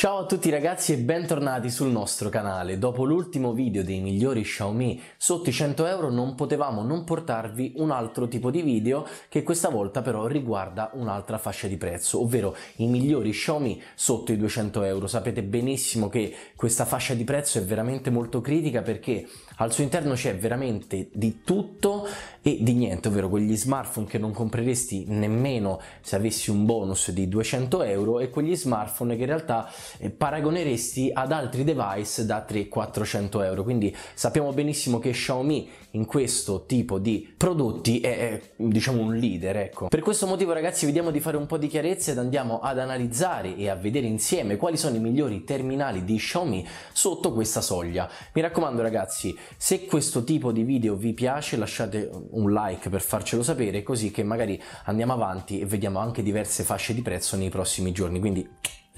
Ciao a tutti ragazzi e bentornati sul nostro canale. Dopo l'ultimo video dei migliori Xiaomi sotto i 100 euro non potevamo non portarvi un altro tipo di video che questa volta però riguarda un'altra fascia di prezzo, ovvero i migliori Xiaomi sotto i 200 euro. Sapete benissimo che questa fascia di prezzo è veramente molto critica perché al suo interno c'è veramente di tutto e di niente, ovvero quegli smartphone che non compreresti nemmeno se avessi un bonus di 200 euro e quegli smartphone che in realtà paragoneresti ad altri device da 300-400 euro. Quindi sappiamo benissimo che Xiaomi in questo tipo di prodotti è, è diciamo un leader. Ecco. Per questo motivo ragazzi vediamo di fare un po' di chiarezza ed andiamo ad analizzare e a vedere insieme quali sono i migliori terminali di Xiaomi sotto questa soglia. Mi raccomando ragazzi, se questo tipo di video vi piace lasciate un like per farcelo sapere così che magari andiamo avanti e vediamo anche diverse fasce di prezzo nei prossimi giorni. Quindi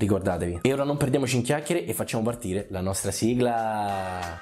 ricordatevi. E ora non perdiamoci in chiacchiere e facciamo partire la nostra sigla.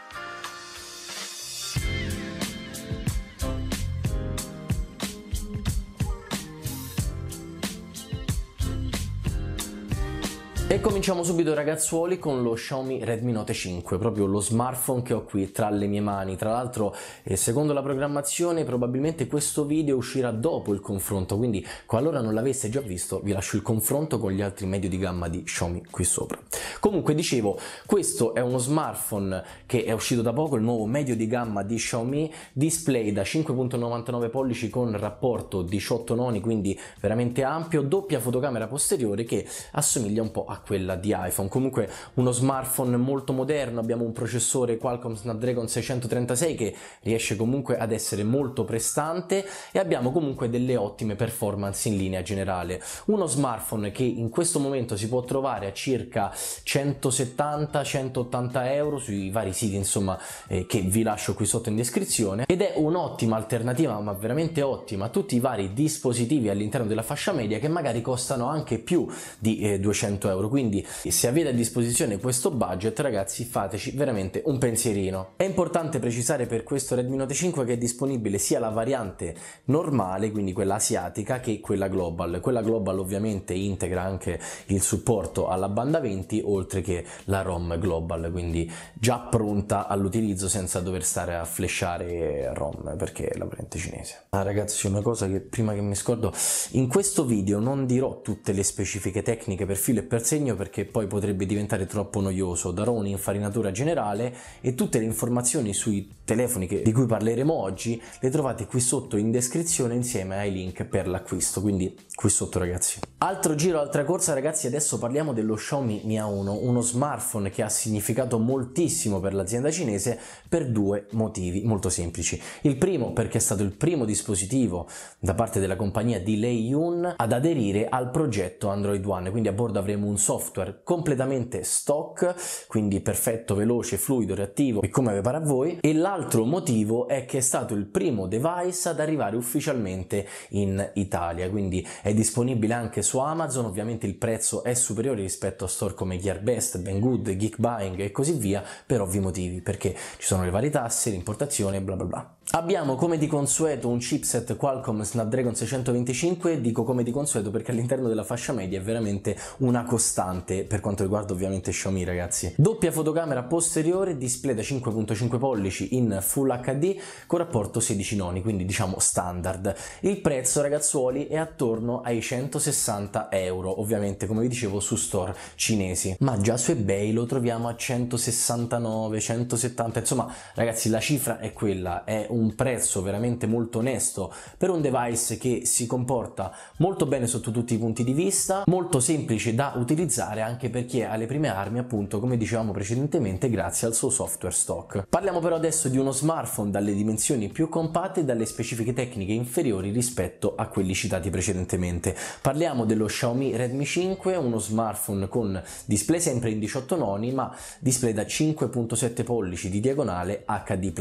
E cominciamo subito ragazzuoli con lo Xiaomi Redmi Note 5, proprio lo smartphone che ho qui tra le mie mani. Tra l'altro, eh, secondo la programmazione, probabilmente questo video uscirà dopo il confronto, quindi qualora non l'aveste già visto, vi lascio il confronto con gli altri medio di gamma di Xiaomi qui sopra. Comunque dicevo, questo è uno smartphone che è uscito da poco, il nuovo medio di gamma di Xiaomi, display da 5.99 pollici con rapporto 18 noni, quindi veramente ampio, doppia fotocamera posteriore che assomiglia un po' a quella di iPhone. Comunque uno smartphone molto moderno, abbiamo un processore Qualcomm Snapdragon 636 che riesce comunque ad essere molto prestante e abbiamo comunque delle ottime performance in linea generale. Uno smartphone che in questo momento si può trovare a circa 170-180 euro sui vari siti insomma eh, che vi lascio qui sotto in descrizione ed è un'ottima alternativa ma veramente ottima a tutti i vari dispositivi all'interno della fascia media che magari costano anche più di eh, 200 euro quindi se avete a disposizione questo budget, ragazzi, fateci veramente un pensierino. È importante precisare per questo Redmi Note 5 che è disponibile sia la variante normale, quindi quella asiatica, che quella global. Quella global ovviamente integra anche il supporto alla banda 20 oltre che la ROM global, quindi già pronta all'utilizzo senza dover stare a flashare ROM perché è la variante cinese. Ah ragazzi, una cosa che prima che mi scordo, in questo video non dirò tutte le specifiche tecniche per filo e per segno segno perché poi potrebbe diventare troppo noioso, darò un'infarinatura generale e tutte le informazioni sui telefoni che, di cui parleremo oggi le trovate qui sotto in descrizione insieme ai link per l'acquisto, quindi qui sotto ragazzi. Altro giro, altra corsa ragazzi, adesso parliamo dello Xiaomi Mi A1, uno smartphone che ha significato moltissimo per l'azienda cinese per due motivi molto semplici. Il primo perché è stato il primo dispositivo da parte della compagnia di Lei Yun ad aderire al progetto Android One, quindi a bordo avremo un software completamente stock, quindi perfetto, veloce, fluido, reattivo e come prepara a voi. E l'altro motivo è che è stato il primo device ad arrivare ufficialmente in Italia, quindi è disponibile anche su Amazon, ovviamente il prezzo è superiore rispetto a store come Gearbest, Banggood, Geekbuying e così via per ovvi motivi, perché ci sono le varie tasse, l'importazione, bla bla bla. Abbiamo come di consueto un chipset Qualcomm Snapdragon 625, dico come di consueto perché all'interno della fascia media è veramente una costante devastante per quanto riguarda ovviamente Xiaomi ragazzi. Doppia fotocamera posteriore, display da 5.5 pollici in Full HD con rapporto 16 noni, quindi diciamo standard. Il prezzo ragazzuoli è attorno ai 160 euro, ovviamente come vi dicevo su store cinesi, ma già su eBay lo troviamo a 169, 170, insomma ragazzi la cifra è quella, è un prezzo veramente molto onesto per un device che si comporta molto bene sotto tutti i punti di vista, molto semplice da utilizzare utilizzare anche per chi ha le prime armi, appunto, come dicevamo precedentemente, grazie al suo software stock. Parliamo però adesso di uno smartphone dalle dimensioni più compatte e dalle specifiche tecniche inferiori rispetto a quelli citati precedentemente. Parliamo dello Xiaomi Redmi 5, uno smartphone con display sempre in 18 noni, ma display da 5.7 pollici di diagonale HD+.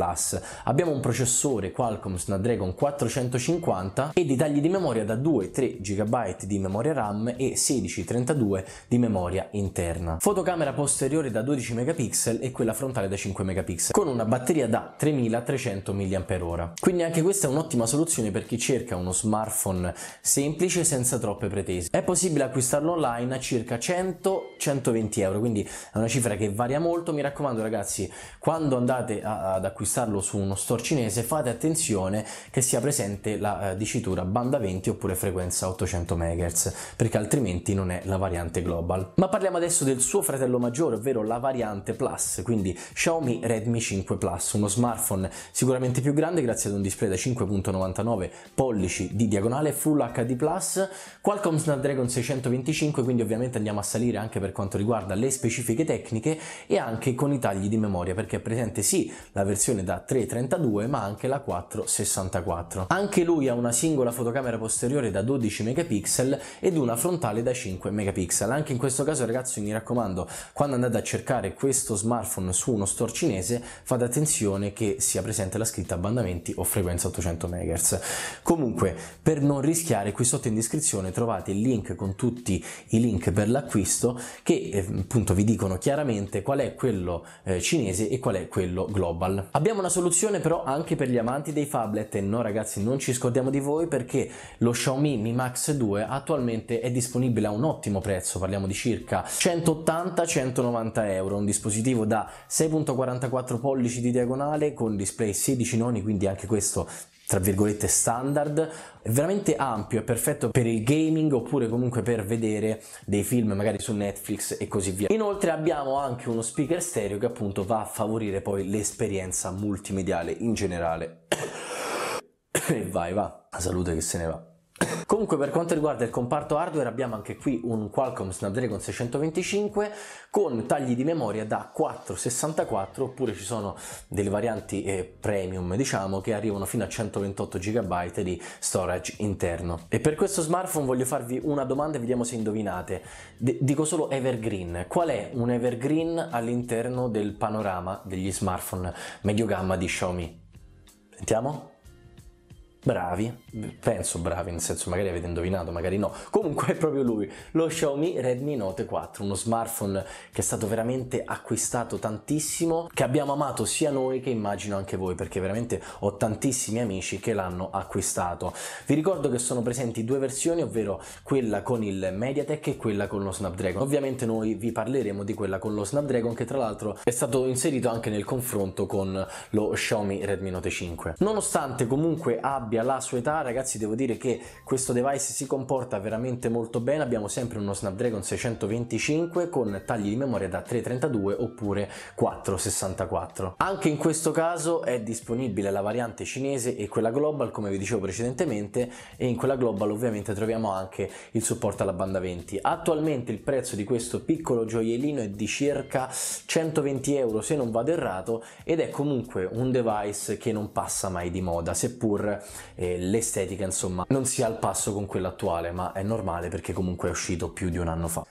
Abbiamo un processore Qualcomm Snapdragon 450 e dei tagli di memoria da 2-3 GB di memoria RAM e 16-32 di memoria interna. Fotocamera posteriore da 12 megapixel e quella frontale da 5 megapixel con una batteria da 3300 mAh. Quindi anche questa è un'ottima soluzione per chi cerca uno smartphone semplice senza troppe pretese. È possibile acquistarlo online a circa 100-120 euro, quindi è una cifra che varia molto. Mi raccomando ragazzi, quando andate a, ad acquistarlo su uno store cinese fate attenzione che sia presente la eh, dicitura banda 20 oppure frequenza 800 MHz perché altrimenti non è la variante globale. Global. Ma parliamo adesso del suo fratello maggiore, ovvero la variante Plus, quindi Xiaomi Redmi 5 Plus, uno smartphone sicuramente più grande grazie ad un display da 5.99 pollici di diagonale Full HD Plus, Qualcomm Snapdragon 625, quindi ovviamente andiamo a salire anche per quanto riguarda le specifiche tecniche e anche con i tagli di memoria perché è presente sì la versione da 332 ma anche la 464. Anche lui ha una singola fotocamera posteriore da 12 megapixel ed una frontale da 5 megapixel. Anche anche in questo caso ragazzi mi raccomando, quando andate a cercare questo smartphone su uno store cinese fate attenzione che sia presente la scritta bandamenti o frequenza 800 MHz. Comunque per non rischiare qui sotto in descrizione trovate il link con tutti i link per l'acquisto che eh, appunto vi dicono chiaramente qual è quello eh, cinese e qual è quello global. Abbiamo una soluzione però anche per gli amanti dei phablet e no ragazzi non ci scordiamo di voi perché lo Xiaomi Mi Max 2 attualmente è disponibile a un ottimo prezzo, parliamo parliamo di circa 180-190 euro, un dispositivo da 6.44 pollici di diagonale con display 16 noni, quindi anche questo tra virgolette standard, è veramente ampio, è perfetto per il gaming oppure comunque per vedere dei film magari su Netflix e così via. Inoltre abbiamo anche uno speaker stereo che appunto va a favorire poi l'esperienza multimediale in generale. e vai, va, la salute che se ne va. Comunque per quanto riguarda il comparto hardware abbiamo anche qui un Qualcomm Snapdragon 625 con tagli di memoria da 464 oppure ci sono delle varianti eh, premium diciamo che arrivano fino a 128 GB di storage interno. E per questo smartphone voglio farvi una domanda e vediamo se indovinate. D- dico solo evergreen. Qual è un evergreen all'interno del panorama degli smartphone medio gamma di Xiaomi? Sentiamo? bravi, penso bravi, nel senso magari avete indovinato, magari no. Comunque è proprio lui, lo Xiaomi Redmi Note 4, uno smartphone che è stato veramente acquistato tantissimo, che abbiamo amato sia noi che immagino anche voi, perché veramente ho tantissimi amici che l'hanno acquistato. Vi ricordo che sono presenti due versioni, ovvero quella con il MediaTek e quella con lo Snapdragon. Ovviamente noi vi parleremo di quella con lo Snapdragon che tra l'altro è stato inserito anche nel confronto con lo Xiaomi Redmi Note 5. Nonostante comunque abbia abbia la sua età, ragazzi, devo dire che questo device si comporta veramente molto bene. Abbiamo sempre uno Snapdragon 625 con tagli di memoria da 332 oppure 464. Anche in questo caso è disponibile la variante cinese e quella global, come vi dicevo precedentemente, e in quella global ovviamente troviamo anche il supporto alla banda 20. Attualmente il prezzo di questo piccolo gioiellino è di circa 120 euro se non vado errato ed è comunque un device che non passa mai di moda, seppur eh, l'estetica insomma non sia al passo con quella attuale, ma è normale perché comunque è uscito più di un anno fa.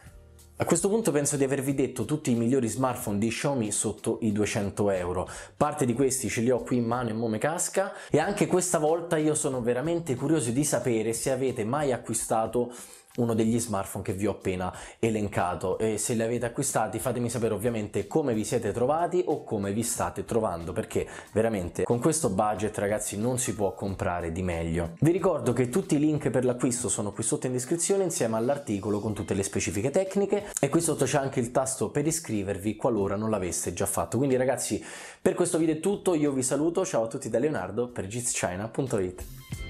A questo punto penso di avervi detto tutti i migliori smartphone di Xiaomi sotto i 200 euro. Parte di questi ce li ho qui in mano e mome casca e anche questa volta io sono veramente curioso di sapere se avete mai acquistato uno degli smartphone che vi ho appena elencato e se li avete acquistati fatemi sapere ovviamente come vi siete trovati o come vi state trovando perché veramente con questo budget ragazzi non si può comprare di meglio vi ricordo che tutti i link per l'acquisto sono qui sotto in descrizione insieme all'articolo con tutte le specifiche tecniche e qui sotto c'è anche il tasto per iscrivervi qualora non l'aveste già fatto quindi ragazzi per questo video è tutto io vi saluto ciao a tutti da Leonardo per gizchina.it